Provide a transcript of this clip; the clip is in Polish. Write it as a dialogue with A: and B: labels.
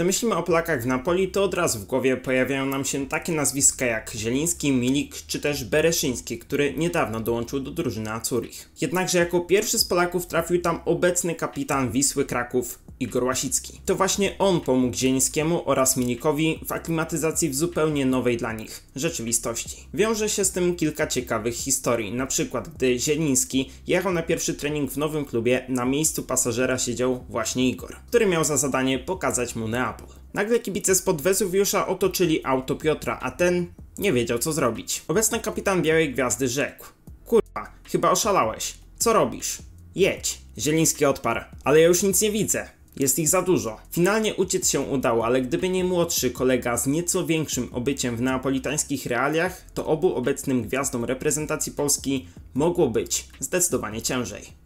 A: gdy myślimy o Polakach w Napoli, to od razu w głowie pojawiają nam się takie nazwiska jak Zieliński, Milik czy też Bereszyński, który niedawno dołączył do drużyny Acurich. Jednakże jako pierwszy z Polaków trafił tam obecny kapitan Wisły Kraków Igor Łasicki. To właśnie on pomógł Zielińskiemu oraz Minikowi w aklimatyzacji w zupełnie nowej dla nich rzeczywistości. Wiąże się z tym kilka ciekawych historii, na przykład gdy Zieliński jechał na pierwszy trening w nowym klubie, na miejscu pasażera siedział właśnie Igor, który miał za zadanie pokazać mu Neapol. Nagle kibice spod Wezuwiusza otoczyli auto Piotra, a ten nie wiedział co zrobić. Obecny kapitan Białej Gwiazdy rzekł Kurwa, chyba oszalałeś. Co robisz? Jedź. Zieliński odparł, ale ja już nic nie widzę. Jest ich za dużo. Finalnie uciec się udało, ale gdyby nie młodszy kolega z nieco większym obyciem w neapolitańskich realiach, to obu obecnym gwiazdom reprezentacji Polski mogło być zdecydowanie ciężej.